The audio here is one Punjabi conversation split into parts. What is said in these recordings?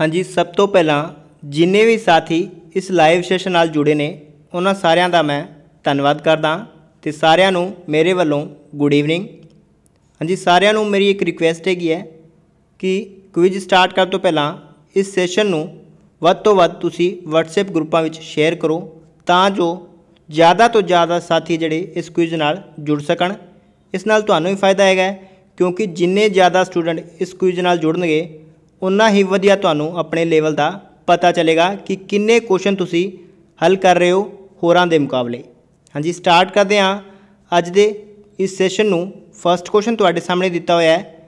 ਹਾਂਜੀ ਸਭ ਤੋਂ ਪਹਿਲਾਂ ਜਿੰਨੇ ਵੀ ਸਾਥੀ ਇਸ ਲਾਈਵ ਸੈਸ਼ਨ ਨਾਲ ਜੁੜੇ ਨੇ ਉਹਨਾਂ ਸਾਰਿਆਂ ਦਾ ਮੈਂ ਧੰਨਵਾਦ ਕਰਦਾ ਤੇ ਸਾਰਿਆਂ ਨੂੰ ਮੇਰੇ ਵੱਲੋਂ ਗੁੱਡ ਈਵਨਿੰਗ ਹਾਂਜੀ ਸਾਰਿਆਂ ਨੂੰ ਮੇਰੀ ਇੱਕ ਰਿਕੁਐਸਟ ਹੈਗੀ ਹੈ ਕਿ ਕੁਇਜ਼ ਸਟਾਰਟ ਕਰਨ ਤੋਂ ਪਹਿਲਾਂ ਇਸ ਸੈਸ਼ਨ ਨੂੰ ਵੱਧ ਤੋਂ ਵੱਧ ਤੁਸੀਂ WhatsApp ਗਰੁੱਪਾਂ ਵਿੱਚ ਸ਼ੇਅਰ ਕਰੋ ਤਾਂ ਜੋ ਜ਼ਿਆਦਾ ਤੋਂ ਜ਼ਿਆਦਾ ਸਾਥੀ ਜਿਹੜੇ ਇਸ ਕੁਇਜ਼ ਨਾਲ ਜੁੜ ਸਕਣ ਇਸ ਨਾਲ ਤੁਹਾਨੂੰ ਵੀ ਫਾਇਦਾ ਹੈਗਾ ਕਿਉਂਕਿ ਜਿੰਨੇ ਜ਼ਿਆਦਾ ਸਟੂਡੈਂਟ ਇਸ ਕੁਇਜ਼ ਨਾਲ ਜੁੜਨਗੇ ਉਨਾ ਹੀ ਵਧੀਆ ਤੁਹਾਨੂੰ ਆਪਣੇ ਲੈਵਲ ਦਾ ਪਤਾ ਚੱਲੇਗਾ ਕਿ ਕਿੰਨੇ ਕੁਐਸਚਨ ਤੁਸੀਂ ਹੱਲ ਕਰ ਰਹੇ ਹੋ ਹੋਰਾਂ ਦੇ ਮੁਕਾਬਲੇ ਹਾਂਜੀ ਸਟਾਰਟ ਕਰਦੇ ਹਾਂ ਅੱਜ ਦੇ ਇਸ ਸੈਸ਼ਨ ਨੂੰ ਫਰਸਟ ਕੁਐਸਚਨ ਤੁਹਾਡੇ ਸਾਹਮਣੇ ਦਿੱਤਾ ਹੋਇਆ ਹੈ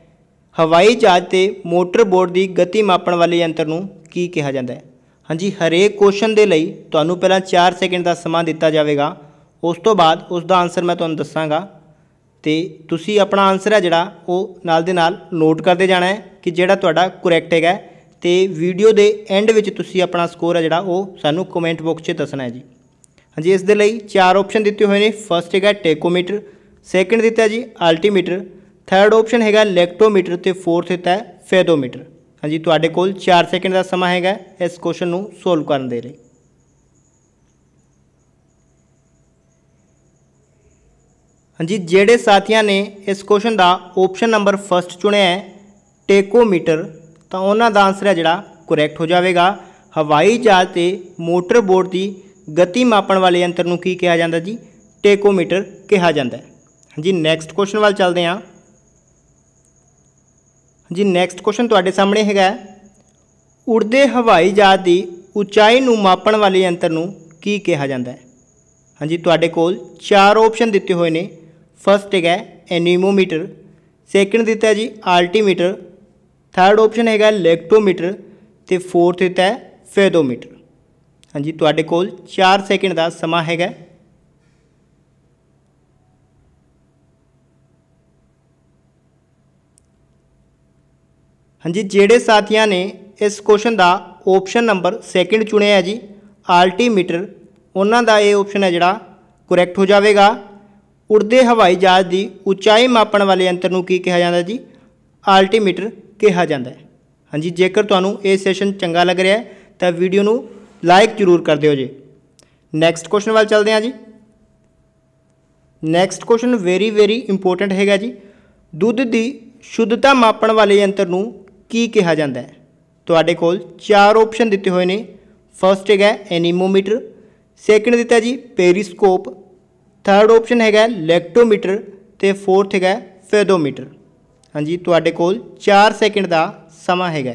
ਹਵਾਈ ਜਹਾਜ਼ ਤੇ ਮੋਟਰ ਬੋਰਡ ਦੀ ਗਤੀ ਮਾਪਣ ਵਾਲੇ ਯੰਤਰ ਨੂੰ ਕੀ ਕਿਹਾ ਜਾਂਦਾ ਹੈ ਹਾਂਜੀ ਹਰੇਕ ਕੁਐਸਚਨ ਦੇ ਲਈ ਤੁਹਾਨੂੰ ਪਹਿਲਾਂ 4 ਸੈਕਿੰਡ ਦਾ ਸਮਾਂ ਦਿੱਤਾ ਜਾਵੇਗਾ ਉਸ ਤੋਂ ਬਾਅਦ ਉਸ ਦਾ ਆਨਸਰ ਮੈਂ ਤੁਹਾਨੂੰ ਦੱਸਾਂਗਾ ਤੇ ਤੁਸੀਂ ਆਪਣਾ ਆਨਸਰ ਹੈ ਜਿਹੜਾ ਉਹ ਨਾਲ ਦੇ ਨਾਲ ਨੋਟ ਕਰਦੇ ਜਾਣਾ ਹੈ ਕਿ ਜਿਹੜਾ ਤੁਹਾਡਾ ਕਰੈਕਟ ਹੈਗਾ ਤੇ ਵੀਡੀਓ ਦੇ ਐਂਡ ਵਿੱਚ ਤੁਸੀਂ ਆਪਣਾ ਸਕੋਰ ਹੈ ਜਿਹੜਾ ਉਹ ਸਾਨੂੰ ਕਮੈਂਟ ਬਾਕਸ 'ਚ ਦੱਸਣਾ ਹੈ ਜੀ ਹਾਂਜੀ ਇਸ ਦੇ ਲਈ ਚਾਰ ਆਪਸ਼ਨ ਦਿੱਤੇ ਹੋਏ ਨੇ ਫਰਸਟ ਹੈਗਾ ਟੇਕੋਮੀਟਰ ਸੈਕੰਡ ਦਿੱਤਾ ਜੀ ਅਲਟੀਮੀਟਰ ਥਰਡ ਆਪਸ਼ਨ ਹੈਗਾ ਲੈਕਟੋਮੀਟਰ ਤੇ ਫੋਰਥ ਦਿੱਤਾ ਹੈ ਫੈਦੋਮੀਟਰ ਹਾਂਜੀ ਤੁਹਾਡੇ ਕੋਲ 4 ਸੈਕਿੰਡ ਦਾ ਸਮਾਂ ਹੈਗਾ ਇਸ ਕੁਐਸਚਨ ਨੂੰ ਸੋਲਵ ਕਰਨ ਦੇ ਲਈ ਹਾਂਜੀ ਜਿਹੜੇ ਸਾਥੀਆਂ ਨੇ ਇਸ ਕੁਐਸਚਨ ਦਾ ਆਪਸ਼ਨ ਨੰਬਰ 1 ਚੁਣਿਆ ਹੈ ਟੇਕੋਮੀਟਰ ਤਾਂ ਉਹਨਾਂ ਦਾ ਆਨਸਰ ਹੈ ਜਿਹੜਾ ਕਰੈਕਟ ਹੋ ਜਾਵੇਗਾ ਹਵਾਈ ਜਹਾਜ਼ ਤੇ ਮੋਟਰ ਬੋਟ ਦੀ ਗਤੀ ਮਾਪਣ ਵਾਲੇ ਯੰਤਰ ਨੂੰ ਕੀ ਕਿਹਾ ਜਾਂਦਾ ਜੀ ਟੇਕੋਮੀਟਰ ਕਿਹਾ ਜਾਂਦਾ ਹੈ ਹਾਂਜੀ ਨੈਕਸਟ ਕੁਐਸਚਨ ਵੱਲ ਚੱਲਦੇ ਹਾਂ ਹਾਂਜੀ ਨੈਕਸਟ ਕੁਐਸਚਨ ਤੁਹਾਡੇ ਸਾਹਮਣੇ ਹੈਗਾ ਉੜਦੇ ਹਵਾਈ ਜਹਾਜ਼ ਦੀ ਉਚਾਈ ਨੂੰ ਮਾਪਣ ਵਾਲੇ ਯੰਤਰ ਨੂੰ ਕੀ ਕਿਹਾ ਜਾਂਦਾ ਹੈ ਹਾਂਜੀ ਤੁਹਾਡੇ ਕੋਲ ਚਾਰ ਆਪਸ਼ਨ ਦਿੱਤੇ ਹੋਏ ਨੇ ਫਸਟ ਹੈਗਾ ਐਨੀਮੋਮੀਟਰ ਸੈਕੰਡ ਦਿੱਤਾ ਜੀ ਆਲਟੀਮੀਟਰ ਥਰਡ ਆਪਸ਼ਨ ਹੈਗਾ ਲੈਕਟੋਮੀਟਰ ਤੇ ਫੋਰਥ ਦਿੱਤਾ ਹੈ ਫੈਦੋਮੀਟਰ ਹਾਂਜੀ ਤੁਹਾਡੇ ਕੋਲ 4 ਸੈਕਿੰਡ ਦਾ ਸਮਾਂ ਹੈਗਾ ਹਾਂਜੀ ਜਿਹੜੇ ਸਾਥੀਆਂ ਨੇ ਇਸ ਕੁਐਸਚਨ ਦਾ ਆਪਸ਼ਨ ਨੰਬਰ ਸੈਕਿੰਡ ਚੁਣਿਆ ਹੈ ਜੀ ਆਲਟੀਮੀਟਰ ਉਹਨਾਂ ਦਾ ਇਹ ਆਪਸ਼ਨ ਹੈ ਜਿਹੜਾ ਕਰੈਕਟ ਹੋ ਜਾਵੇਗਾ ਉੜਦੇ ਹਵਾਈ ਜਹਾਜ਼ ਦੀ ਉਚਾਈ ਮਾਪਣ ਵਾਲੇ ਯੰਤਰ ਨੂੰ ਕੀ ਕਿਹਾ ਜਾਂਦਾ ਜੀ ਆਲਟੀਮੀਟਰ ਕਿਹਾ ਜਾਂਦਾ ਹੈ ਹਾਂਜੀ ਜੇਕਰ ਤੁਹਾਨੂੰ ਇਹ ਸੈਸ਼ਨ ਚੰਗਾ ਲੱਗ ਰਿਹਾ ਹੈ ਤਾਂ ਵੀਡੀਓ ਨੂੰ ਲਾਈਕ ਜ਼ਰੂਰ ਕਰ ਦਿਓ ਜੀ ਨੈਕਸਟ ਕੁਐਸਚਨ ਵੱਲ ਚੱਲਦੇ ਹਾਂ ਜੀ next question very very important ਹੈਗਾ ਜੀ ਦੁੱਧ ਦੀ ਸ਼ੁੱਧਤਾ ਮਾਪਣ ਵਾਲੇ ਯੰਤਰ ਨੂੰ ਕੀ ਕਿਹਾ ਜਾਂਦਾ ਹੈ ਤੁਹਾਡੇ ਕੋਲ ਚਾਰ ਆਪਸ਼ਨ ਦਿੱਤੇ ਹੋਏ ਨੇ ਫਰਸਟ ਹੈਗਾ ਐਨੀਮੋਮੀਟਰ ਸੈਕੰਡ ਦਿੱਤਾ ਜੀ ਪੈਰੀਸਕੋਪ ਥਰਡ ਆਪਸ਼ਨ ਹੈਗਾ ਲੈਕਟੋਮੀਟਰ ਤੇ ਫੋਰਥ ਹੈਗਾ ਫੈਦੋਮੀਟਰ ਹਾਂਜੀ ਤੁਹਾਡੇ ਕੋਲ 4 ਸੈਕਿੰਡ ਦਾ ਸਮਾਂ ਹੈਗਾ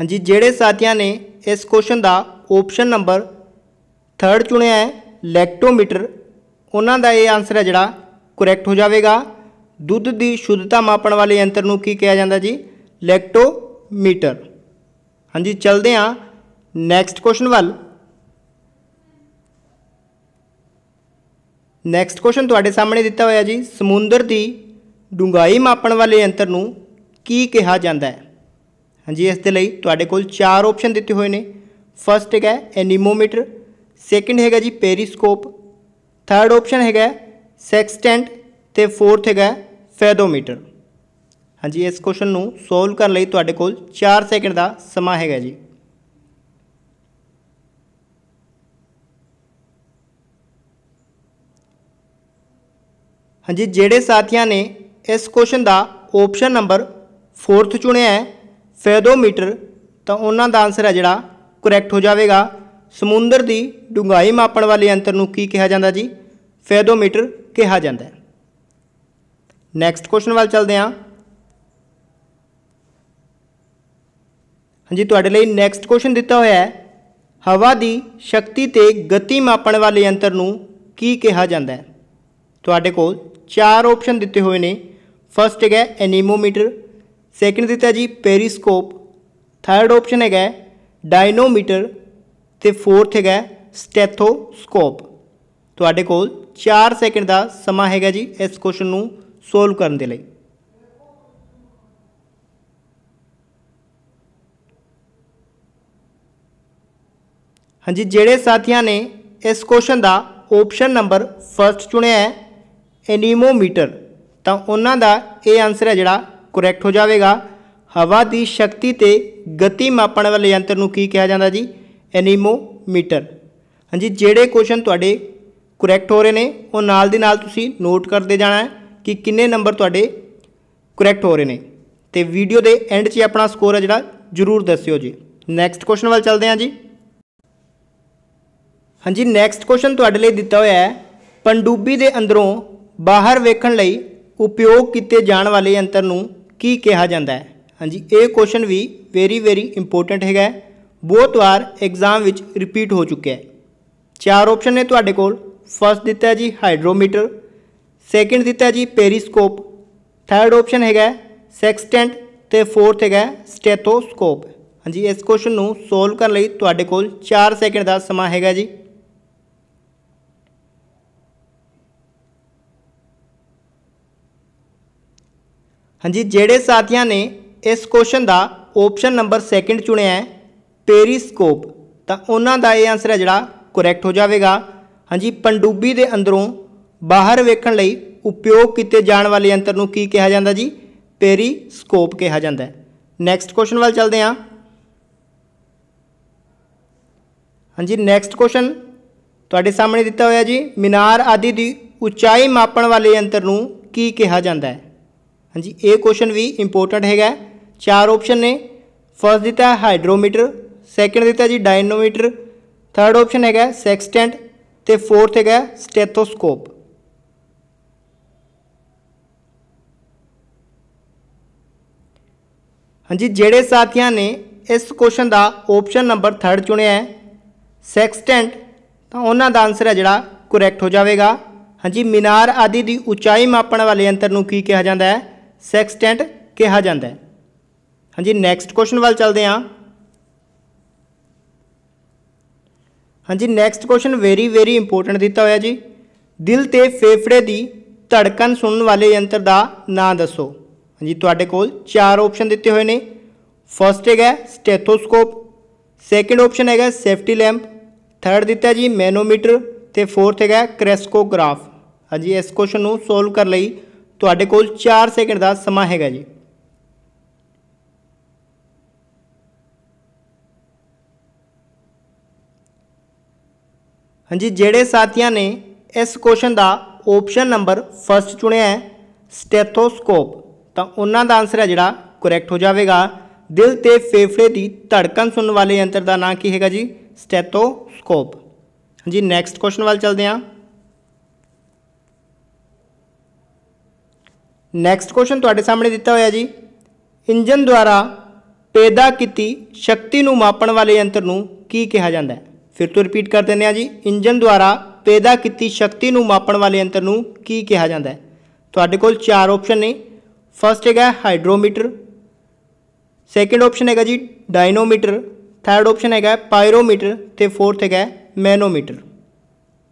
ਹਾਂਜੀ ਜਿਹੜੇ ਸਾਥੀਆਂ ਨੇ ਇਸ ਕੁਐਸਚਨ ਦਾ ਆਪਸ਼ਨ ਨੰਬਰ 3 ਚੁਣਿਆ ਹੈ ਲੈਕਟੋਮੀਟਰ ਉਹਨਾਂ ਦਾ ਇਹ ਆਨਸਰ ਹੈ ਜਿਹੜਾ ਕਰੈਕਟ ਹੋ ਜਾਵੇਗਾ ਦੁੱਧ ਦੀ ਸ਼ੁੱਧਤਾ ਮਾਪਣ ਵਾਲੇ ਯੰਤਰ ਨੂੰ ਕੀ ਕਿਹਾ ਜਾਂਦਾ ਜੀ ਲੈਕਟੋਮੀਟਰ ਹਾਂਜੀ ਚਲਦੇ ਹਾਂ ਨੈਕਸਟ ਕੁਐਸਚਨ ਵੱਲ ਨੈਕਸਟ ਕੁਐਸਚਨ ਤੁਹਾਡੇ ਸਾਹਮਣੇ ਦਿੱਤਾ ਹੋਇਆ ਜੀ ਸਮੁੰਦਰ ਦੀ ਡੂੰਘਾਈ ਮਾਪਣ ਵਾਲੇ ਯੰਤਰ ਨੂੰ ਕੀ ਕਿਹਾ ਜਾਂਦਾ ਹੈ ਹਾਂਜੀ ਇਸ ਦੇ ਲਈ ਤੁਹਾਡੇ ਕੋਲ ਚਾਰ ਆਪਸ਼ਨ ਦਿੱਤੇ ਹੋਏ ਨੇ ਫਰਸਟ ਹੈਗਾ ਐਨੀਮੋਮੀਟਰ ਸੈਕਿੰਡ ਹੈਗਾ ਜੀ ਪੈਰੀਸਕੋਪ ਥਰਡ ਆਪਸ਼ਨ ਹੈਗਾ ਸੈਕਸਟੈਂਟ ਤੇ ਫੋਰਥ ਹੈਗਾ ਫੈਦੋਮੀਟਰ ਹਾਂਜੀ ਇਸ ਕੁਐਸਚਨ ਨੂੰ ਸੋਲਵ ਕਰਨ ਲਈ ਤੁਹਾਡੇ ਕੋਲ 4 ਸੈਕਿੰਡ ਦਾ ਸਮਾਂ ਹੈਗਾ ਜੀ ਹਾਂਜੀ ਜਿਹੜੇ ਸਾਥੀਆਂ ਨੇ ਇਸ ਕੁਐਸਚਨ ਦਾ ਆਪਸ਼ਨ ਨੰਬਰ 4th ਚੁਣਿਆ ਹੈ ਫੈਦੋਮੀਟਰ ਤਾਂ ਉਹਨਾਂ ਦਾ ਆਨਸਰ ਹੈ ਜਿਹੜਾ ਕਰੈਕਟ ਹੋ ਜਾਵੇਗਾ ਸਮੁੰਦਰ ਦੀ ਡੂੰਘਾਈ ਮਾਪਣ ਵਾਲੇ ਯੰਤਰ ਨੂੰ ਕੀ ਕਿਹਾ ਜਾਂਦਾ ਜੀ ਫੈਦੋਮੀਟਰ ਕਿਹਾ ਜਾਂਦਾ ਹੈ ਨੈਕਸਟ ਕੁਐਸਚਨ ਵੱਲ ਚੱਲਦੇ ਹਾਂ ਹਾਂਜੀ ਤੁਹਾਡੇ ਲਈ ਨੈਕਸਟ ਕੁਐਸਚਨ ਦਿੱਤਾ ਹੋਇਆ ਹੈ ਹਵਾ ਦੀ ਸ਼ਕਤੀ ਤੇ ਗਤੀ ਮਾਪਣ ਵਾਲੇ ਯੰਤਰ ਨੂੰ ਕੀ ਕਿਹਾ ਜਾਂਦਾ ਹੈ ਤੁਹਾਡੇ ਕੋਲ ਚਾਰ ਆਪਸ਼ਨ ਦਿੱਤੇ ਹੋਏ ਨੇ ਫਸਟ ਹੈਗਾ ਐਨੀਮੋਮੀਟਰ ਸੈਕਿੰਡ ਦਿੱਤਾ ਜੀ ਪੈਰੀਸਕੋਪ ਥਰਡ ਆਪਸ਼ਨ ਹੈਗਾ ਡਾਇਨੋਮੀਟਰ ਤੇ ਫੋਰਥ ਹੈਗਾ ਸਟੈਥੋਸਕੋਪ ਤੁਹਾਡੇ ਕੋਲ 4 ਸੈਕਿੰਡ ਦਾ ਸਮਾਂ ਹੈਗਾ ਜੀ ਇਸ ਕੁਐਸਚਨ ਨੂੰ ਸੋਲਵ ਕਰਨ ਦੇ ਲਈ ਹਾਂਜੀ ਜਿਹੜੇ ਸਾਥੀਆਂ ਨੇ ਇਸ ਕੁਐਸਚਨ ਦਾ ਆਪਸ਼ਨ ਨੰਬਰ 1 ਚੁਣਿਆ ਹੈ ਐਨੀਮੋਮੀਟਰ ਤਾਂ ਉਹਨਾਂ ਦਾ ਇਹ ਆਨਸਰ ਹੈ ਜਿਹੜਾ ਕਰੈਕਟ ਹੋ ਜਾਵੇਗਾ ਹਵਾ ਦੀ ਸ਼ਕਤੀ ਤੇ ਗਤੀ ਮਾਪਣ ਵਾਲੇ ਯੰਤਰ ਨੂੰ ਕੀ ਕਿਹਾ ਜਾਂਦਾ ਜੀ ਐਨੀਮੋਮੀਟਰ ਹਾਂਜੀ ਜਿਹੜੇ ਕੁਐਸਚਨ ਤੁਹਾਡੇ ਕਰੈਕਟ ਹੋ ਰਹੇ ਨੇ ਉਹ ਨਾਲ ਦੀ ਨਾਲ ਤੁਸੀਂ ਨੋਟ ਕਰਦੇ ਜਾਣਾ ਹੈ ਕਿ ਕਿੰਨੇ ਨੰਬਰ ਤੁਹਾਡੇ ਕਰੈਕਟ ਹੋ ਰਹੇ ਨੇ ਤੇ ਵੀਡੀਓ ਦੇ ਐਂਡ 'ਚ ਆਪਣਾ ਸਕੋਰ ਹੈ ਜਿਹੜਾ ਜ਼ਰੂਰ ਦੱਸਿਓ ਜੀ ਨੈਕਸਟ ਕੁਐਸਚਨ ਵੱਲ ਚੱਲਦੇ ਹਾਂ ਜੀ ਹਾਂਜੀ ਨੈਕਸਟ ਕੁਐਸਚਨ ਤੁਹਾਡੇ ਲਈ ਦਿੱਤਾ ਹੋਇਆ ਹੈ ਪੰਡੂਬੀ ਦੇ ਅੰਦਰੋਂ ਬਾਹਰ ਵੇਖਣ ਲਈ ਉਪਯੋਗ ਕੀਤੇ ਜਾਣ ਵਾਲੇ ਯੰਤਰ ਨੂੰ ਕੀ ਕਿਹਾ ਜਾਂਦਾ ਹੈ ਹਾਂਜੀ ਇਹ ਕੁਐਸਚਨ ਵੀ ਵੈਰੀ ਵੈਰੀ ਇੰਪੋਰਟੈਂਟ ਹੈਗਾ ਬਹੁਤ ਵਾਰ ਐਗਜ਼ਾਮ ਵਿੱਚ ਰਿਪੀਟ ਹੋ ਚੁੱਕਿਆ ਹੈ ਚਾਰ ਆਪਸ਼ਨ ਨੇ ਤੁਹਾਡੇ ਕੋਲ ਫਸਟ ਦਿੱਤਾ ਹੈ ਜੀ ਹਾਈਡਰੋਮੀਟਰ ਸੈਕਿੰਡ ਦਿੱਤਾ ਹੈ ਜੀ ਪੈਰੀਸਕੋਪ ਥਰਡ ਆਪਸ਼ਨ ਹੈਗਾ ਸੈਕਸਟੈਂਟ ਤੇ ਫੋਰਥ ਹੈਗਾ ਸਟੈਥੋਸਕੋਪ ਹਾਂਜੀ ਇਸ ਕੁਐਸਚਨ ਨੂੰ ਸੋਲਵ ਕਰਨ ਲਈ ਤੁਹਾਡੇ ਕੋਲ 4 ਸੈਕਿੰਡ ਦਾ ਸਮਾਂ ਹੈਗਾ ਜੀ ਹਾਂਜੀ ਜਿਹੜੇ ਸਾਥੀਆਂ ਨੇ ਇਸ ਕੁਐਸਚਨ ਦਾ ਆਪਸ਼ਨ ਨੰਬਰ 2 ਚੁਣਿਆ ਹੈ ਪੈਰੀਸਕੋਪ ਤਾਂ ਉਹਨਾਂ ਦਾ ਇਹ ਆਨਸਰ ਹੈ ਜਿਹੜਾ ਕਰੈਕਟ ਹੋ ਜਾਵੇਗਾ ਹਾਂਜੀ ਪੰਡੂਬੀ ਦੇ ਅੰਦਰੋਂ ਬਾਹਰ ਵੇਖਣ ਲਈ ਉਪਯੋਗ ਕੀਤੇ ਜਾਣ ਵਾਲੇ ਯੰਤਰ ਨੂੰ ਕੀ ਕਿਹਾ ਜਾਂਦਾ ਜੀ ਪੈਰੀਸਕੋਪ ਕਿਹਾ ਜਾਂਦਾ ਹੈ ਨੈਕਸਟ ਕੁਐਸਚਨ ਵੱਲ ਚੱਲਦੇ ਹਾਂ ਹਾਂਜੀ ਨੈਕਸਟ ਕੁਐਸਚਨ ਤੁਹਾਡੇ ਸਾਹਮਣੇ ਦਿੱਤਾ ਹੋਇਆ ਜੀ ਮਿਨਾਰ ਆਦਿ ਦੀ ਉਚਾਈ ਮਾਪਣ ਵਾਲੇ ਯੰਤਰ ਨੂੰ ਕੀ ਕਿਹਾ ਜਾਂਦਾ ਹੈ ਹਾਂਜੀ ਇਹ ਕੁਐਸਚਨ ਵੀ ਇੰਪੋਰਟੈਂਟ ਹੈਗਾ ਚਾਰ ਆਪਸ਼ਨ ਨੇ ਫਰਸਟ ਦਿੱਤਾ ਹੈ ਹਾਈਡਰੋਮੀਟਰ ਸੈਕੰਡ ਦਿੱਤਾ ਜੀ ਡਾਇਨੋਮੀਟਰ ਥਰਡ ਆਪਸ਼ਨ ਹੈਗਾ ਸੈਕਸਟੈਂਟ ਤੇ ਫੋਰਥ ਹੈਗਾ ਸਟੈਥੋਸਕੋਪ ਹਾਂਜੀ ਜਿਹੜੇ ਸਾਥੀਆਂ ਨੇ ਇਸ ਕੁਐਸਚਨ ਦਾ ਆਪਸ਼ਨ ਨੰਬਰ 3 ਚੁਣਿਆ ਹੈ ਸੈਕਸਟੈਂਟ ਤਾਂ ਉਹਨਾਂ ਦਾ ਆਨਸਰ ਹੈ ਜਿਹੜਾ ਕਰੈਕਟ ਹੋ ਜਾਵੇਗਾ ਹਾਂਜੀ ਮਿਨਾਰ ਆਦਿ ਦੀ ਉਚਾਈ ਮਾਪਣ ਵਾਲੇ ਯੰਤਰ ਨੂੰ ਕੀ ਕਿਹਾ ਜਾਂਦਾ ਹੈ ਸੈਕਸਟੈਂਟ ਕਿਹਾ ਜਾਂਦਾ ਹੈ ਹਾਂਜੀ ਨੈਕਸਟ ਕੁਐਸਚਨ ਵੱਲ ਚੱਲਦੇ ਹਾਂ ਹਾਂਜੀ next question very very important ਦਿੱਤਾ ਹੋਇਆ ਜੀ ਦਿਲ ਤੇ ਫੇਫੜੇ ਦੀ ਧੜਕਣ ਸੁਣਨ ਵਾਲੇ ਯੰਤਰ ਦਾ ਨਾਂ ਦੱਸੋ ਹਾਂਜੀ ਤੁਹਾਡੇ ਕੋਲ ਚਾਰ ਆਪਸ਼ਨ ਦਿੱਤੇ ਹੋਏ ਨੇ ਫਰਸਟ ਹੈਗਾ ਸਟੈਥੋਸਕੋਪ ਸੈਕੰਡ ਆਪਸ਼ਨ ਹੈਗਾ ਸੇਫਟੀ ਲੈਂਪ ਥਰਡ ਦਿੱਤਾ ਜੀ ਮੈਨੋਮੀਟਰ ਤੇ ਫੋਰਥ ਹੈਗਾ ਕ੍ਰੈਸਕੋਗ੍ਰਾਫ ਹਾਂਜੀ ਇਸ ਕੁਐਸਚਨ ਨੂੰ ਸੋਲਵ ਕਰ ਲਈ ਤੁਹਾਡੇ ਕੋਲ 4 ਸੈਕਿੰਡ ਦਾ ਸਮਾਂ ਹੈਗਾ ਜੀ ਹਾਂਜੀ ਜਿਹੜੇ ਸਾਥੀਆਂ ਨੇ ਇਸ ਕੁਐਸਚਨ ਦਾ ਆਪਸ਼ਨ ਨੰਬਰ ਫਸਟ ਚੁਣਿਆ ਹੈ ਸਟੈਥੋਸਕੋਪ ਤਾਂ ਉਹਨਾਂ ਦਾ ਆਨਸਰ ਹੈ ਜਿਹੜਾ ਕਰੈਕਟ ਹੋ ਜਾਵੇਗਾ ਦਿਲ ਤੇ ਫੇਫੜੇ ਦੀ ਧੜਕਣ ਸੁਣਨ ਵਾਲੇ ਯੰਤਰ ਦਾ ਨਾਂ ਕੀ ਹੈਗਾ ਜੀ ਸਟੈਥੋਸਕੋਪ ਹਾਂਜੀ ਨੈਕਸਟ ਕੁਐਸਚਨ ਵੱਲ ਚੱਲਦੇ ਹਾਂ ਨੈਕਸਟ ਕੁਐਸਚਨ ਤੁਹਾਡੇ ਸਾਹਮਣੇ ਦਿੱਤਾ ਹੋਇਆ ਜੀ ਇੰਜਨ ਦੁਆਰਾ ਪੈਦਾ ਕੀਤੀ ਸ਼ਕਤੀ ਨੂੰ ਮਾਪਣ ਵਾਲੇ ਯੰਤਰ ਨੂੰ ਕੀ ਕਿਹਾ ਜਾਂਦਾ ਹੈ ਫਿਰ ਤੋਂ ਰਿਪੀਟ ਕਰ ਦਿੰਦੇ ਆ ਜੀ ਇੰਜਨ ਦੁਆਰਾ ਪੈਦਾ ਕੀਤੀ ਸ਼ਕਤੀ ਨੂੰ ਮਾਪਣ ਵਾਲੇ ਯੰਤਰ ਨੂੰ ਕੀ ਕਿਹਾ ਜਾਂਦਾ ਹੈ ਤੁਹਾਡੇ ਕੋਲ ਚਾਰ ਆਪਸ਼ਨ ਨੇ ਫਰਸਟ ਹੈਗਾ ਹਾਈਡਰੋਮੀਟਰ ਸੈਕਿੰਡ ਆਪਸ਼ਨ ਹੈਗਾ ਜੀ ਡਾਇਨੋਮੀਟਰ ਥਰਡ ਆਪਸ਼ਨ ਹੈਗਾ ਪਾਇਰੋਮੀਟਰ ਤੇ ਫੋਰਥ ਹੈਗਾ ਮੈਨੋਮੀਟਰ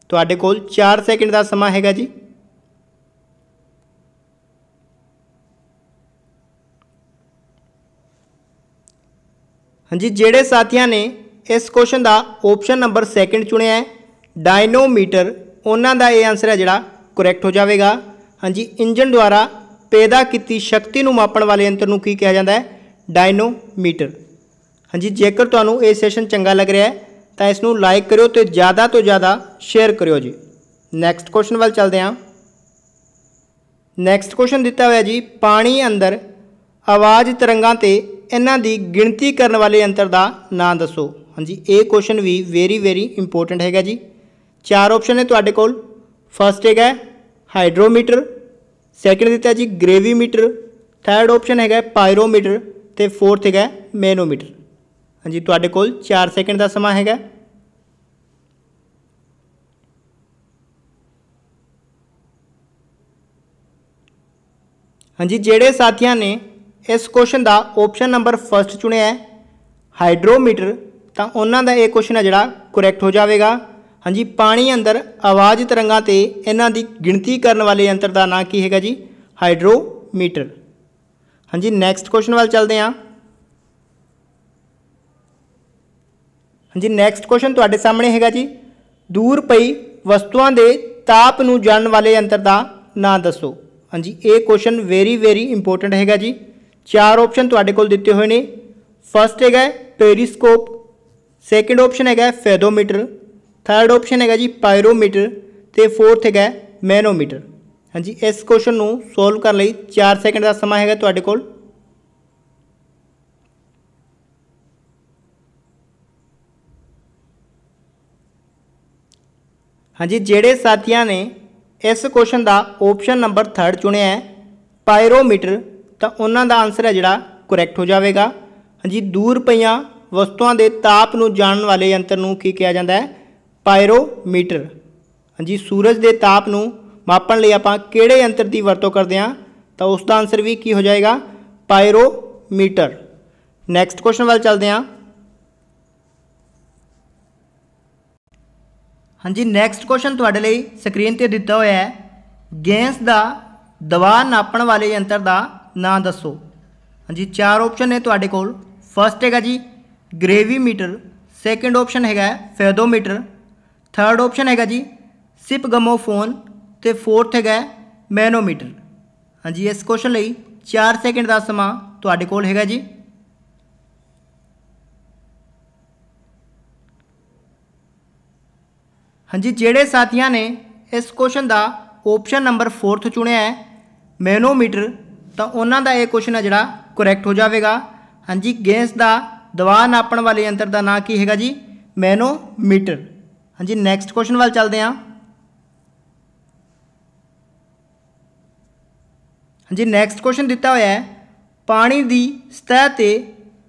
ਤੁਹਾਡੇ ਕੋਲ 4 ਸੈਕਿੰਡ ਦਾ ਸਮਾਂ ਹੈਗਾ ਜੀ ਹਾਂਜੀ ਜਿਹੜੇ ਸਾਥੀਆਂ ਨੇ ਇਸ ਕੁਐਸਚਨ ਦਾ ਆਪਸ਼ਨ ਨੰਬਰ 2 ਚੁਣਿਆ ਹੈ ਡਾਇਨੋਮੀਟਰ ਉਹਨਾਂ ਦਾ ਇਹ ਆਨਸਰ ਹੈ ਜਿਹੜਾ ਕਰੈਕਟ ਹੋ ਜਾਵੇਗਾ ਹਾਂਜੀ ਇੰਜਨ ਦੁਆਰਾ ਪੈਦਾ ਕੀਤੀ ਸ਼ਕਤੀ ਨੂੰ ਮਾਪਣ ਵਾਲੇ ਯੰਤਰ ਨੂੰ ਕੀ ਕਿਹਾ ਜਾਂਦਾ ਹੈ ਡਾਇਨੋਮੀਟਰ ਹਾਂਜੀ ਜੇਕਰ ਤੁਹਾਨੂੰ ਇਹ ਸੈਸ਼ਨ ਚੰਗਾ ਲੱਗ ਰਿਹਾ ਹੈ ਤਾਂ ਇਸ ਨੂੰ ਲਾਈਕ ਕਰਿਓ ਤੇ ਜ਼ਿਆਦਾ ਤੋਂ ਜ਼ਿਆਦਾ ਸ਼ੇਅਰ ਕਰਿਓ ਜੀ ਨੈਕਸਟ ਕੁਐਸਚਨ ਵੱਲ ਚੱਲਦੇ ਹਾਂ ਨੈਕਸਟ ਕੁਐਸਚਨ ਦਿੱਤਾ ਹੋਇਆ ਜੀ ਪਾਣੀ ਅੰਦਰ ਆਵਾਜ਼ ਤਰੰਗਾਂ ਤੇ ਇਹਨਾਂ ਦੀ ਗਿਣਤੀ ਕਰਨ ਵਾਲੇ ਅੰਤਰ ਦਾ ਨਾਂ ਦੱਸੋ ਹਾਂਜੀ ਇਹ ਕੁਐਸਚਨ ਵੀ ਵੈਰੀ ਵੈਰੀ ਇੰਪੋਰਟੈਂਟ ਹੈਗਾ ਜੀ ਚਾਰ ਆਪਸ਼ਨ ਨੇ ਤੁਹਾਡੇ ਕੋਲ ਫਰਸਟ ਹੈਗਾ ਹਾਈਡਰੋਮੀਟਰ ਸੈਕਿੰਡ ਦਿੱਤਾ ਜੀ ਗ੍ਰੇਵੀਮੀਟਰ ਥਰਡ ਆਪਸ਼ਨ ਹੈਗਾ ਪਾਇਰੋਮੀਟਰ ਤੇ ਫੋਰਥ ਹੈਗਾ ਮੈਨੋਮੀਟਰ ਹਾਂਜੀ ਤੁਹਾਡੇ ਕੋਲ 4 ਸੈਕਿੰਡ ਦਾ ਸਮਾਂ ਹੈਗਾ ਹਾਂਜੀ ਜਿਹੜੇ ਸਾਥੀਆਂ ਨੇ ਇਸ ਕੁਐਸਚਨ ਦਾ ਆਪਸ਼ਨ ਨੰਬਰ 1 ਚੁਣਿਆ ਹੈ ਹਾਈਡਰੋਮੀਟਰ ਤਾਂ ਉਹਨਾਂ ਦਾ ਇਹ ਕੁਐਸਚਨ ਹੈ ਜਿਹੜਾ ਕਰੈਕਟ ਹੋ ਜਾਵੇਗਾ ਹਾਂਜੀ ਪਾਣੀ ਅੰਦਰ ਆਵਾਜ਼ ਤਰੰਗਾਂ ਤੇ ਇਹਨਾਂ ਦੀ ਗਿਣਤੀ ਕਰਨ ਵਾਲੇ ਯੰਤਰ ਦਾ ਨਾਂ ਕੀ ਹੈਗਾ ਜੀ ਹਾਈਡਰੋਮੀਟਰ ਹਾਂਜੀ ਨੈਕਸਟ ਕੁਐਸਚਨ ਵੱਲ ਚੱਲਦੇ ਹਾਂ ਹਾਂਜੀ ਨੈਕਸਟ ਕੁਐਸਚਨ ਤੁਹਾਡੇ ਸਾਹਮਣੇ ਹੈਗਾ ਜੀ ਦੂਰ ਪਈ ਵਸਤੂਆਂ ਦੇ ਤਾਪ ਨੂੰ ਜਾਣਨ ਵਾਲੇ ਯੰਤਰ ਦਾ ਨਾਂ ਦੱਸੋ ਹਾਂਜੀ ਇਹ ਕੁਐਸਚਨ ਵੈਰੀ ਵੈਰੀ ਇੰਪੋਰਟੈਂਟ ਹੈਗਾ ਜੀ ਚਾਰ ਆਪਸ਼ਨ ਤੁਹਾਡੇ ਕੋਲ ਦਿੱਤੇ ਹੋਏ ਨੇ ਫਰਸਟ ਹੈਗਾ ਪੈਰੀਸਕੋਪ ਸੈਕੰਡ ਆਪਸ਼ਨ ਹੈਗਾ ਫੈਦੋਮੀਟਰ ਥਰਡ ਆਪਸ਼ਨ ਹੈਗਾ ਜੀ ਪਾਇਰੋਮੀਟਰ ਤੇ ਫੋਰਥ ਹੈਗਾ ਮੈਨੋਮੀਟਰ ਹਾਂਜੀ ਇਸ ਕੁਐਸਚਨ ਨੂੰ ਸੋਲਵ ਕਰਨ ਲਈ 4 ਸੈਕਿੰਡ ਦਾ ਸਮਾਂ ਹੈਗਾ ਤੁਹਾਡੇ ਕੋਲ ਹਾਂਜੀ ਜਿਹੜੇ ਸਾਥੀਆਂ ਨੇ ਇਸ ਕੁਐਸਚਨ ਦਾ ਆਪਸ਼ਨ ਨੰਬਰ 3 ਚੁਣਿਆ ਹੈ ਪਾਇਰੋਮੀਟਰ ਤਾਂ ਉਹਨਾਂ ਦਾ ਆਨਸਰ ਹੈ ਜਿਹੜਾ ਕਰੈਕਟ ਹੋ ਜਾਵੇਗਾ ਹਾਂਜੀ ਦੂਰ ਪਈਆਂ ਵਸਤੂਆਂ ਦੇ ਤਾਪ ਨੂੰ ਜਾਣਨ ਵਾਲੇ ਯੰਤਰ ਨੂੰ ਕੀ ਕਿਹਾ ਜਾਂਦਾ ਹੈ ਪਾਇਰੋਮੀਟਰ ਹਾਂਜੀ ਸੂਰਜ ਦੇ ਤਾਪ ਨੂੰ ਮਾਪਣ ਲਈ ਆਪਾਂ ਕਿਹੜੇ ਯੰਤਰ ਦੀ ਵਰਤੋਂ ਕਰਦੇ ਹਾਂ ਤਾਂ ਉਸ ਦਾ ਆਨਸਰ ਵੀ ਕੀ ਹੋ ਜਾਏਗਾ ਪਾਇਰੋਮੀਟਰ ਨੈਕਸਟ ਕੁਐਸਚਨ ਵੱਲ ਚੱਲਦੇ ਹਾਂ ਹਾਂਜੀ ਨੈਕਸਟ ਕੁਐਸਚਨ ਤੁਹਾਡੇ ਲਈ ਸਕਰੀਨ ਤੇ ਦਿੱਤਾ ਹੋਇਆ ਹੈ ਗੈਂਸ ਦਾ ਦਬਾਅ ਨਾਪਣ ਵਾਲੇ ਯੰਤਰ ਦਾ ਨਾ ਦੱਸੋ ਹਾਂਜੀ ਚਾਰ ਆਪਸ਼ਨ ਨੇ ਤੁਹਾਡੇ ਕੋਲ ਫਰਸਟ ਹੈਗਾ ਜੀ ਗ੍ਰੇਵੀਮੀਟਰ ਸੈਕੰਡ ਆਪਸ਼ਨ ਹੈਗਾ ਫੈਦੋਮੀਟਰ ਥਰਡ ਆਪਸ਼ਨ ਹੈਗਾ ਜੀ ਸਿਪ ਗਮੋਫੋਨ ਤੇ ਫੋਰਥ ਹੈਗਾ ਮੈਨੋਮੀਟਰ ਹਾਂਜੀ ਇਸ ਕੁਐਸਚਨ ਲਈ 4 ਸੈਕਿੰਡ ਦਾ ਸਮਾਂ ਤੁਹਾਡੇ ਕੋਲ ਹੈਗਾ ਜੀ ਹਾਂਜੀ ਜਿਹੜੇ ਸਾਥੀਆਂ ਨੇ ਇਸ ਕੁਐਸਚਨ ਦਾ ਆਪਸ਼ਨ ਨੰਬਰ 4th ਚੁਣਿਆ ਹੈ ਮੈਨੋਮੀਟਰ ਤਾਂ ਉਹਨਾਂ ਦਾ ਇਹ ਕੁਐਸਚਨ ਹੈ ਜਿਹੜਾ ਕਰੈਕਟ ਹੋ ਜਾਵੇਗਾ ਹਾਂਜੀ ਗੇਂਸ ਦਾ ਦਬਾਅ ਨਾਪਣ ਵਾਲੇ ਯੰਤਰ ਦਾ ਨਾਂ ਕੀ ਹੈਗਾ ਜੀ ਮੈਨੋਮੀਟਰ ਹਾਂਜੀ ਨੈਕਸਟ ਕੁਐਸਚਨ ਵੱਲ ਚੱਲਦੇ ਹਾਂ ਹਾਂਜੀ ਨੈਕਸਟ ਕੁਐਸਚਨ ਦਿੱਤਾ ਹੋਇਆ ਹੈ ਪਾਣੀ ਦੀ ਸਤਹ ਤੇ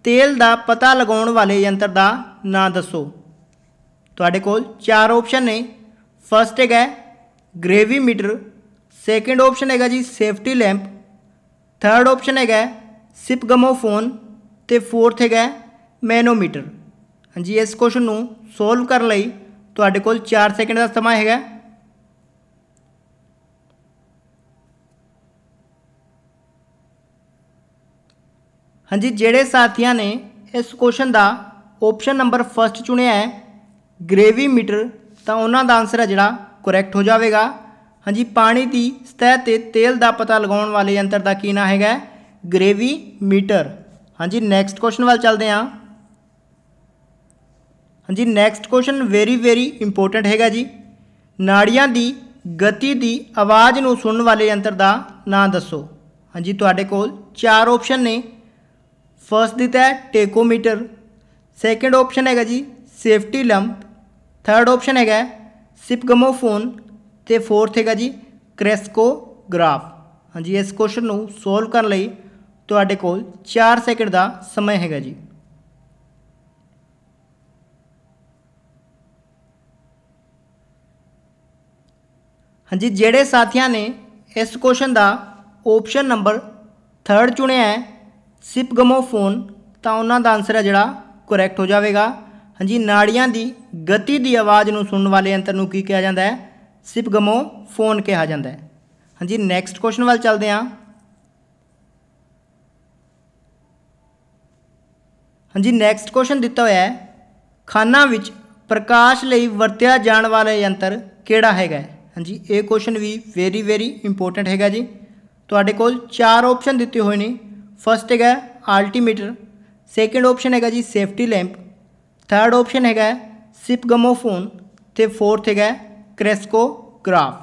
ਤੇਲ ਦਾ ਪਤਾ ਲਗਾਉਣ ਵਾਲੇ ਯੰਤਰ ਦਾ ਨਾਂ ਦੱਸੋ ਤੁਹਾਡੇ ਕੋਲ ਚਾਰ ਆਪਸ਼ਨ ਨੇ ਫਰਸਟ ਹੈਗਾ ਗ੍ਰੇਵੀਮੀਟਰ ਸੈਕਿੰਡ ਆਪਸ਼ਨ ਹੈਗਾ ਜੀ ਸੇਫਟੀ ਲੈਂਪ ਥਰਡ ਆਪਸ਼ਨ ਹੈਗਾ ਸਿਪਗਮੋਫੋਨ ਤੇ ਫੋਰਥ ਹੈਗਾ ਮੈਨੋਮੀਟਰ ਹਾਂਜੀ ਇਸ ਕੁਐਸਚਨ ਨੂੰ ਸੋਲਵ ਕਰਨ ਲਈ ਤੁਹਾਡੇ ਕੋਲ 4 ਸੈਕਿੰਡ ਦਾ ਸਮਾਂ ਹੈਗਾ ਹਾਂਜੀ ਜਿਹੜੇ ਸਾਥੀਆਂ ਨੇ ਇਸ ਕੁਐਸਚਨ ਦਾ ਆਪਸ਼ਨ ਨੰਬਰ ਫਸਟ ਚੁਣਿਆ ਹੈ ਗ੍ਰੇਵੀ ਮੀਟਰ ਤਾਂ ਉਹਨਾਂ ਦਾ ਆਨਸਰ ਹੈ ਜਿਹੜਾ ਕਰੈਕਟ ਹੋ ਜਾਵੇਗਾ ਹਾਂਜੀ ਪਾਣੀ ਦੀ ਸਤਹ ਤੇ ਤੇਲ ਦਾ ਪਤਾ ਲਗਾਉਣ ਵਾਲੇ ਯੰਤਰ ਦਾ ਕੀ ਨਾਮ ਹੈਗਾ ਗ੍ਰੇਵੀ ਮੀਟਰ ਹਾਂਜੀ ਨੈਕਸਟ ਕੁਐਸਚਨ ਵੱਲ ਚੱਲਦੇ ਹਾਂ ਹਾਂਜੀ next question very very important ਹੈਗਾ ਜੀ ਨਾੜੀਆਂ ਦੀ ਗਤੀ ਦੀ ਆਵਾਜ਼ ਨੂੰ ਸੁਣਨ ਵਾਲੇ ਯੰਤਰ ਦਾ ਨਾਂ ਦੱਸੋ ਹਾਂਜੀ ਤੁਹਾਡੇ ਕੋਲ ਚਾਰ ਆਪਸ਼ਨ ਨੇ ਫਰਸਟ ਦਿੱਤਾ ਹੈ ਟੇਕੋਮੀਟਰ ਸੈਕੰਡ ਆਪਸ਼ਨ ਹੈਗਾ ਜੀ ਸੇਫਟੀ ਲੰਪ ਥਰਡ ਆਪਸ਼ਨ ਹੈਗਾ ਸਿਪਗਮੋਫੋਨ ਤੇ ਫੋਰਥ ਹੈਗਾ ਜੀ ਕ੍ਰੈਸਕੋ ਗ੍ਰਾਫ ਹਾਂਜੀ ਇਸ ਕੁਐਸਚਨ ਨੂੰ ਸੋਲਵ ਕਰਨ ਲਈ ਤੁਹਾਡੇ ਕੋਲ 4 ਸੈਕਿੰਡ ਦਾ ਸਮਾਂ ਹੈਗਾ ਜੀ ਹਾਂਜੀ ਜਿਹੜੇ ਸਾਥੀਆਂ ਨੇ ਇਸ ਕੁਐਸਚਨ ਦਾ ਆਪਸ਼ਨ ਨੰਬਰ 3 ਚੁਣਿਆ ਹੈ ਸਿਪਗਮੋਫੋਨ ਤਾਂ ਉਹਨਾਂ ਦਾ ਆਨਸਰ ਹੈ ਜਿਹੜਾ ਕਰੈਕਟ ਹੋ ਜਾਵੇਗਾ ਹਾਂਜੀ ਨਾੜੀਆਂ ਦੀ ਗਤੀ ਦੀ ਆਵਾਜ਼ ਨੂੰ ਸੁਣਨ ਵਾਲੇ ਯੰਤਰ ਨੂੰ ਕੀ ਕਿਹਾ ਜਾਂਦਾ ਹੈ ਸਿਪਗਮੋ ਫੋਨ ਕਿਹਾ ਜਾਂਦਾ ਹੈ ਹਾਂਜੀ ਨੈਕਸਟ ਕੁਐਸਚਨ ਵੱਲ ਚੱਲਦੇ ਹਾਂ ਹਾਂਜੀ ਨੈਕਸਟ ਕੁਐਸਚਨ ਦਿੱਤਾ ਹੋਇਆ ਹੈ ਖਾਨਾ ਵਿੱਚ ਪ੍ਰਕਾਸ਼ ਲਈ ਵਰਤਿਆ ਜਾਣ ਵਾਲਾ ਯੰਤਰ ਕਿਹੜਾ ਹੈਗਾ ਹਾਂਜੀ ਇਹ ਕੁਐਸਚਨ ਵੀ ਵੈਰੀ ਵੈਰੀ ਇੰਪੋਰਟੈਂਟ ਹੈਗਾ ਜੀ ਤੁਹਾਡੇ ਕੋਲ ਚਾਰ ਆਪਸ਼ਨ ਦਿੱਤੇ ਹੋਏ ਨੇ ਫਸਟ ਹੈਗਾ ਆਲਟੀਮੀਟਰ ਸੈਕੰਡ ਆਪਸ਼ਨ ਹੈਗਾ ਜੀ ਸੇਫਟੀ ਲੈਂਪ ਥਰਡ ਆਪਸ਼ਨ ਹੈਗਾ ਸਿਪ ਗਮੋਫੋਨ ਤੇ ਫੋਰਥ ਹੈਗਾ क्रेस्को ग्राफ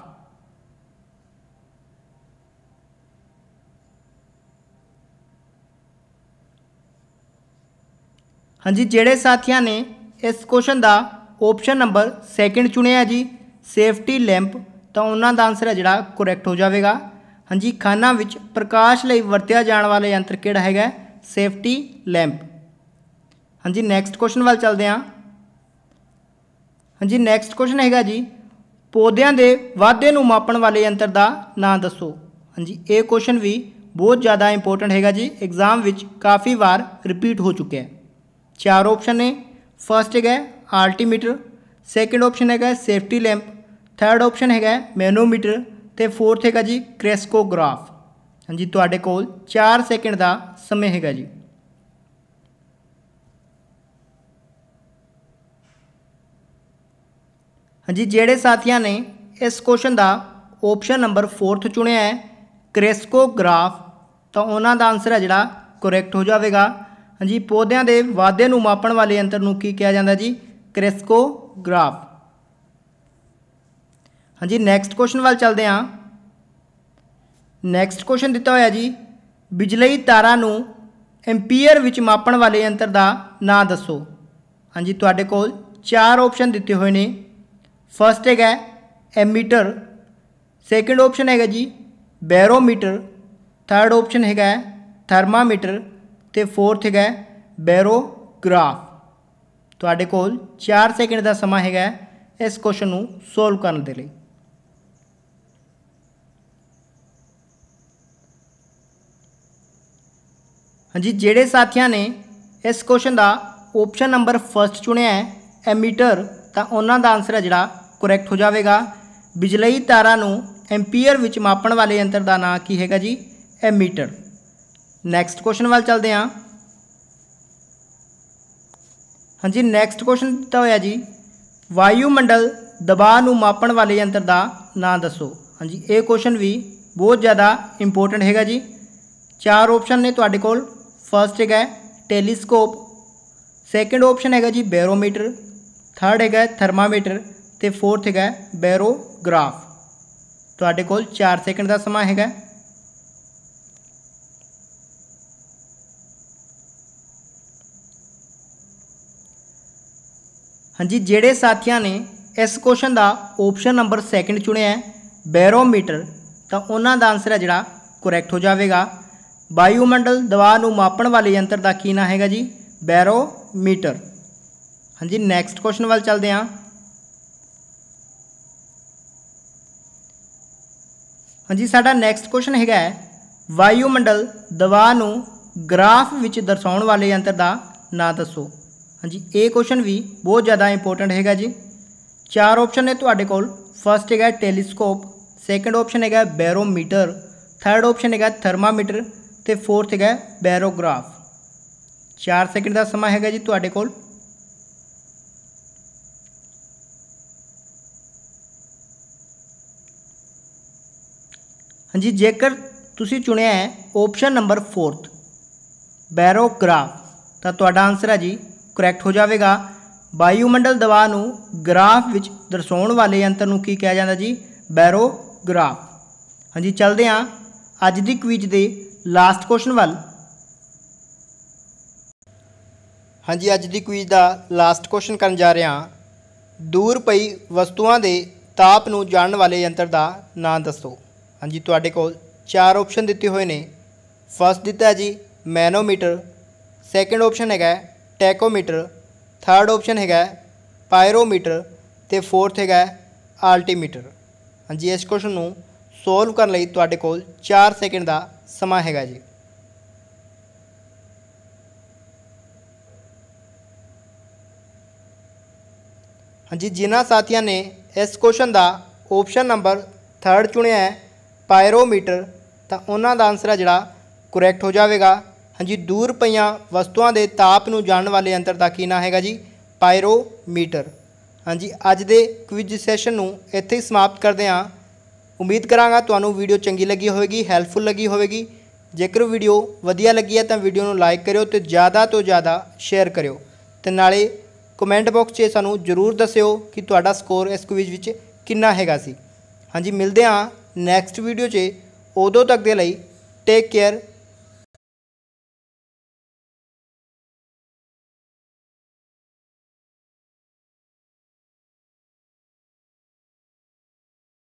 ਹਾਂਜੀ ਜਿਹੜੇ ਸਾਥੀਆਂ ਨੇ ਇਸ ਕੁਐਸਚਨ ਦਾ ਆਪਸ਼ਨ ਨੰਬਰ ਸੈਕਿੰਡ ਚੁਣਿਆ ਜੀ ਸੇਫਟੀ ਲੈਂਪ ਤਾਂ ਉਹਨਾਂ ਦਾ ਆਨਸਰ ਹੈ ਜਿਹੜਾ ਕਰੈਕਟ ਹੋ ਜਾਵੇਗਾ ਹਾਂਜੀ ਖਾਨਾ ਵਿੱਚ ਪ੍ਰਕਾਸ਼ ਲਈ ਵਰਤਿਆ ਜਾਣ ਵਾਲਾ ਯੰਤਰ ਕਿਹੜਾ ਹੈਗਾ ਸੇਫਟੀ ਲੈਂਪ ਹਾਂਜੀ ਨੈਕਸਟ ਕੁਐਸਚਨ ਵੱਲ ਚੱਲਦੇ ਹਾਂ ਹਾਂਜੀ ਨੈਕਸਟ ਕੁਐਸਚਨ ਹੈਗਾ ਜੀ ਪੌਦਿਆਂ ਦੇ ਵਾਧੇ ਨੂੰ ਮਾਪਣ ਵਾਲੇ ਯੰਤਰ ਦਾ ਨਾਂ ਦੱਸੋ ਹਾਂਜੀ ਇਹ ਕੁਐਸਚਨ ਵੀ ਬਹੁਤ ਜ਼ਿਆਦਾ ਇੰਪੋਰਟੈਂਟ ਹੈਗਾ ਜੀ ਐਗਜ਼ਾਮ ਵਿੱਚ ਕਾਫੀ ਵਾਰ ਰਿਪੀਟ ਹੋ ਚੁੱਕਿਆ ਹੈ ਚਾਰ ਆਪਸ਼ਨ ਨੇ ਫਰਸਟ ਹੈਗਾ ਆਲਟੀਮੀਟਰ ਸੈਕੰਡ ਆਪਸ਼ਨ ਹੈਗਾ ਸੇਫਟੀ ਲੈਂਪ ਥਰਡ ਆਪਸ਼ਨ ਹੈਗਾ ਮੈਨੋਮੀਟਰ ਤੇ ਫੋਰਥ ਹੈਗਾ ਜੀ ਕ੍ਰੈਸਕੋਗ੍ਰਾਫ ਹਾਂਜੀ ਤੁਹਾਡੇ ਕੋਲ 4 ਸੈਕਿੰਡ ਦਾ ਸਮੇਂ ਹੈਗਾ ਜੀ ਹਾਂਜੀ ਜਿਹੜੇ ਸਾਥੀਆਂ ਨੇ ਇਸ ਕੁਐਸਚਨ ਦਾ ਆਪਸ਼ਨ ਨੰਬਰ 4th ਚੁਣਿਆ ਹੈ ਕ੍ਰੈਸਕੋਗ੍ਰਾਫ ਤਾਂ ਉਹਨਾਂ ਦਾ ਆਨਸਰ ਹੈ ਜਿਹੜਾ ਕਰੈਕਟ ਹੋ ਜਾਵੇਗਾ ਹਾਂਜੀ ਪੌਦਿਆਂ ਦੇ ਵਾਧੇ ਨੂੰ ਮਾਪਣ ਵਾਲੇ ਯੰਤਰ ਨੂੰ ਕੀ ਕਿਹਾ ਜਾਂਦਾ ਜੀ ਕ੍ਰੈਸਕੋਗ੍ਰਾਫ ਹਾਂਜੀ ਨੈਕਸਟ ਕੁਐਸਚਨ ਵੱਲ ਚੱਲਦੇ ਹਾਂ ਨੈਕਸਟ ਕੁਐਸਚਨ ਦਿੱਤਾ ਹੋਇਆ ਜੀ ਬਿਜਲਈ ਤਾਰਾਂ ਨੂੰ ਐਂਪੀਅਰ ਵਿੱਚ ਮਾਪਣ ਵਾਲੇ ਯੰਤਰ ਦਾ ਨਾਂ ਦੱਸੋ ਹਾਂਜੀ ਤੁਹਾਡੇ ਕੋਲ ਚਾਰ ਆਪਸ਼ਨ ਦਿੱਤੇ ਹੋਏ ਨੇ ਫਸਟ ਹੈਗਾ ਐਮੀਟਰ ਸੈਕੰਡ ਆਪਸ਼ਨ ਹੈਗਾ ਜੀ ਬੈਰੋਮੀਟਰ ਥਰਡ ਆਪਸ਼ਨ ਹੈਗਾ ਥਰਮਾਮੀਟਰ ਤੇ ਫੋਰਥ ਹੈਗਾ ਬੈਰੋਗ੍ਰਾਫ ਤੁਹਾਡੇ ਕੋਲ 4 ਸੈਕਿੰਡ ਦਾ ਸਮਾਂ ਹੈਗਾ ਇਸ ਕੁਐਸਚਨ ਨੂੰ ਸੋਲਵ ਕਰਨ ਦੇ ਲਈ ਹਾਂਜੀ ਜਿਹੜੇ ਸਾਥੀਆਂ ਨੇ ਇਸ ਕੁਐਸਚਨ ਦਾ ਆਪਸ਼ਨ ਨੰਬਰ ਫਸਟ ਚੁਣਿਆ ਹੈ ਐਮੀਟਰ ਤਾਂ ਉਹਨਾਂ ਦਾ ਆਨਸਰ ਹੈ ਜਿਹੜਾ ਕਰੈਕਟ ਹੋ ਜਾਵੇਗਾ ਬਿਜਲਈ ਤਾਰਾਂ ਨੂੰ ਐਂਪੀਅਰ ਵਿੱਚ ਮਾਪਣ ਵਾਲੇ ਯੰਤਰ ਦਾ ਨਾਮ ਕੀ ਹੈਗਾ ਜੀ ਐਮੀਟਰ ਨੈਕਸਟ ਕੁਐਸਚਨ ਵੱਲ ਚੱਲਦੇ ਹਾਂ ਹਾਂਜੀ ਨੈਕਸਟ ਕੁਐਸਚਨ ਦਿੱਤਾ ਹੋਇਆ ਜੀ ਵਾਯੂਮੰਡਲ ਦਬਾਅ ਨੂੰ ਮਾਪਣ ਵਾਲੇ ਯੰਤਰ ਦਾ ਨਾਮ ਦੱਸੋ ਹਾਂਜੀ ਇਹ ਕੁਐਸਚਨ ਵੀ ਬਹੁਤ ਜ਼ਿਆਦਾ ਇੰਪੋਰਟੈਂਟ ਹੈਗਾ ਜੀ ਚਾਰ ਆਪਸ਼ਨ ਨੇ ਤੁਹਾਡੇ ਕੋਲ ਫਰਸਟ ਹੈਗਾ ਟੈਲੀਸਕੋਪ ਸੈਕੰਡ ਆਪਸ਼ਨ ਹੈਗਾ ਜੀ ਬੈਰੋਮੀਟਰ ਥਰਡ ਹੈਗਾ ਥਰਮਾਮੀਟਰ ਤੇ ਫੋਰਥ ਹੈਗਾ ਬੈਰੋਗ੍ਰਾਫ ਤੁਹਾਡੇ ਕੋਲ 4 ਸੈਕਿੰਡ ਦਾ ਸਮਾਂ ਹੈਗਾ ਹਾਂਜੀ ਜਿਹੜੇ ਸਾਥੀਆਂ ਨੇ ਇਸ ਕੁਐਸਚਨ ਦਾ ਆਪਸ਼ਨ ਨੰਬਰ ਸੈਕਿੰਡ ਚੁਣਿਆ ਹੈ ਬੈਰੋਮੀਟਰ ਤਾਂ ਉਹਨਾਂ ਦਾ ਆਨਸਰ ਹੈ ਜਿਹੜਾ ਕਰੈਕਟ ਹੋ ਜਾਵੇਗਾ ਵਾਯੂਮੰਡਲ ਦਬਾਅ ਨੂੰ ਮਾਪਣ ਵਾਲੇ ਯੰਤਰ ਦਾ ਕੀ ਨਾਮ ਹੈਗਾ ਜੀ ਬੈਰੋਮੀਟਰ ਹਾਂਜੀ ਨੈਕਸਟ ਕੁਐਸਚਨ ਵੱਲ ਚੱਲਦੇ ਹਾਂ ਹਾਂਜੀ ਸਾਡਾ ਨੈਕਸਟ ਕੁਐਸਚਨ ਹੈਗਾ ਵਾਯੂਮੰਡਲ ਦਬਾਅ ਨੂੰ ਗ੍ਰਾਫ ਵਿੱਚ ਦਰਸਾਉਣ ਵਾਲੇ ਯੰਤਰ ਦਾ ਨਾਂ ਦੱਸੋ ਹਾਂਜੀ ਇਹ ਕੁਐਸਚਨ ਵੀ ਬਹੁਤ ਜ਼ਿਆਦਾ ਇੰਪੋਰਟੈਂਟ ਹੈਗਾ ਜੀ ਚਾਰ ਆਪਸ਼ਨ ਨੇ ਤੁਹਾਡੇ ਕੋਲ ਫਰਸਟ ਹੈਗਾ ਟੈਲੀਸਕੋਪ ਸੈਕੰਡ ਆਪਸ਼ਨ ਹੈਗਾ ਬੈਰੋਮੀਟਰ ਥਰਡ ਆਪਸ਼ਨ ਹੈਗਾ ਥਰਮਾਮੀਟਰ ਤੇ ਫੋਰਥ ਹੈਗਾ ਬੈਰੋਗ੍ਰਾਫ 4 ਸੈਕਿੰਡ ਦਾ ਸਮਾਂ ਹੈਗਾ ਜੀ ਤੁਹਾਡੇ ਕੋਲ ਹਾਂਜੀ ਜੇਕਰ ਤੁਸੀਂ ਚੁਣਿਆ ਹੈ ਆਪਸ਼ਨ ਨੰਬਰ 4 ਬੈਰੋਗ੍ਰਾਫ ਤਾਂ ਤੁਹਾਡਾ ਆਨਸਰ ਹੈ ਜੀ ਕਰੈਕਟ ਹੋ ਜਾਵੇਗਾ ਵਾਯੂਮੰਡਲ ਦਬਾਅ ਨੂੰ ਗ੍ਰਾਫ ਵਿੱਚ ਦਰਸਾਉਣ ਵਾਲੇ ਯੰਤਰ ਨੂੰ ਕੀ ਕਿਹਾ ਜਾਂਦਾ ਜੀ ਬੈਰੋਗ੍ਰਾਫ ਹਾਂਜੀ ਚੱਲਦੇ ਹਾਂ ਅੱਜ ਦੀ ਕੁਇਜ਼ ਦੇ ਲਾਸਟ ਕੁਐਸਚਨ ਵੱਲ ਹਾਂਜੀ ਅੱਜ ਦੀ ਕੁਇਜ਼ ਦਾ ਲਾਸਟ ਕੁਐਸਚਨ ਕਰਨ ਜਾ ਰਹੇ ਹਾਂ ਦੂਰ ਪਈ ਵਸਤੂਆਂ ਦੇ ਤਾਪ ਨੂੰ ਜਾਣਨ ਵਾਲੇ ਯੰਤਰ ਦਾ ਨਾਮ ਦੱਸੋ ਹਾਂਜੀ ਤੁਹਾਡੇ ਕੋਲ ਚਾਰ ਆਪਸ਼ਨ ਦਿੱਤੇ ਹੋਏ ਨੇ ਫਸਟ ਦਿੱਤਾ ਜੀ ਮੈਨੋਮੀਟਰ ਸੈਕੰਡ ਆਪਸ਼ਨ ਹੈਗਾ ਟੈਕੋਮੀਟਰ ਥਰਡ ਆਪਸ਼ਨ ਹੈਗਾ ਪਾਇਰੋਮੀਟਰ ਤੇ ਫੋਰਥ ਹੈਗਾ ਆਲਟੀਮੀਟਰ ਹਾਂਜੀ ਇਸ ਕੁਐਸਚਨ ਨੂੰ ਸੋਲਵ ਕਰਨ ਲਈ ਤੁਹਾਡੇ ਕੋਲ 4 ਸੈਕਿੰਡ ਦਾ ਸਮਾਂ ਹੈਗਾ ਜੀ ਹਾਂਜੀ ਜਿਨ੍ਹਾਂ ਸਾਥੀਆਂ ਨੇ ਇਸ ਕੁਐਸਚਨ ਦਾ ਆਪਸ਼ਨ ਨੰਬਰ 3 ਚੁਣਿਆ ਹੈ ਪਾਇਰੋਮੀਟਰ ਤਾਂ ਉਹਨਾਂ ਦਾ ਆਨਸਰ ਹੈ ਜਿਹੜਾ ਕਰੈਕਟ ਹੋ ਜਾਵੇਗਾ ਹਾਂਜੀ ਦੂਰ ਪਈਆਂ ਵਸਤੂਆਂ ਦੇ ਤਾਪ ਨੂੰ ਜਾਣਨ ਵਾਲੇ ਅੰਤਰ ਦਾ ਕੀ ਨਾਮ ਹੈਗਾ ਜੀ ਪਾਇਰੋਮੀਟਰ ਹਾਂਜੀ ਅੱਜ ਦੇ ਕੁਇਜ਼ ਸੈਸ਼ਨ ਨੂੰ ਇੱਥੇ ਹੀ ਸਮਾਪਤ ਕਰਦੇ ਹਾਂ ਉਮੀਦ ਕਰਾਂਗਾ ਤੁਹਾਨੂੰ ਵੀਡੀਓ ਚੰਗੀ ਲੱਗੀ ਹੋਵੇਗੀ ਹੈਲਪਫੁਲ ਲੱਗੀ ਹੋਵੇਗੀ ਜੇਕਰ ਵੀਡੀਓ ਵਧੀਆ ਲੱਗੀ ਹੈ ਤਾਂ ਵੀਡੀਓ ਨੂੰ ਲਾਈਕ ਕਰਿਓ ਤੇ ਜ਼ਿਆਦਾ ਤੋਂ ਜ਼ਿਆਦਾ ਸ਼ੇਅਰ ਕਰਿਓ ਤੇ ਨਾਲੇ ਕਮੈਂਟ ਬਾਕਸ 'ਚ ਸਾਨੂੰ ਜ਼ਰੂਰ ਦੱਸਿਓ ਕਿ ਤੁਹਾਡਾ ਸਕੋਰ ਇਸ ਕੁਇਜ਼ ਵਿੱਚ ਕਿੰਨਾ ਹੈਗਾ ਸੀ ਹਾਂਜੀ ਮਿਲਦੇ ਹਾਂ ਨੈਕਸਟ ਵੀਡੀਓ 'ਚ ਉਦੋਂ ਤੱਕ ਦੇ ਲਈ ਟੇਕ ਕੇਅਰ